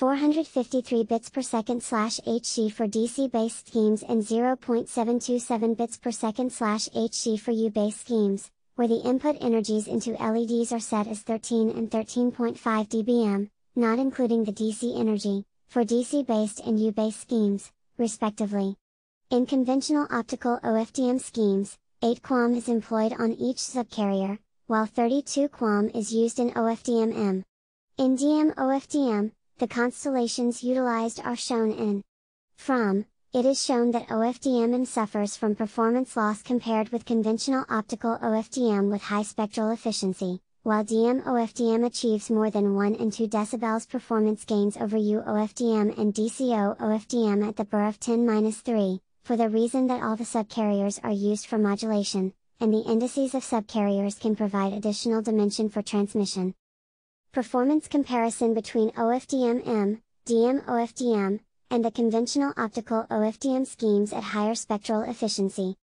453 bits per second slash HC for DC-based schemes and 0.727 bits per second slash HC for U-based schemes, where the input energies into LEDs are set as 13 and 13.5 dBm, not including the DC energy, for DC-based and U-based schemes, respectively. In conventional optical OFDM schemes, 8 QAM is employed on each subcarrier, while 32 QAM is used in OFDM-M. In DM-OFDM, the constellations utilized are shown in. From, it is shown that OFDMM suffers from performance loss compared with conventional optical OFDM with high spectral efficiency, while DM-OFDM achieves more than 1 and 2 dB performance gains over U-OFDM and DCO-OFDM at the BER of 10-3, for the reason that all the subcarriers are used for modulation, and the indices of subcarriers can provide additional dimension for transmission performance comparison between OFDM-M, DM-OFDM, and the conventional optical OFDM schemes at higher spectral efficiency.